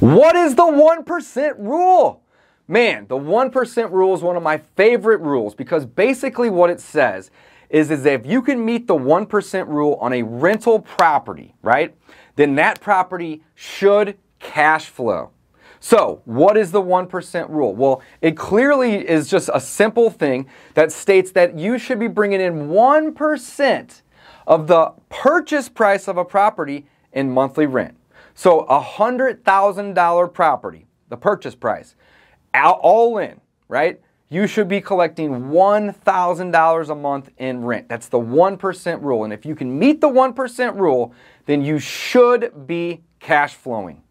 What is the 1% rule? Man, the 1% rule is one of my favorite rules because basically what it says is, is if you can meet the 1% rule on a rental property, right, then that property should cash flow. So, what is the 1% rule? Well, it clearly is just a simple thing that states that you should be bringing in 1% of the purchase price of a property in monthly rent. So a $100,000 property, the purchase price, all in, right? You should be collecting $1,000 a month in rent. That's the 1% rule. And if you can meet the 1% rule, then you should be cash flowing.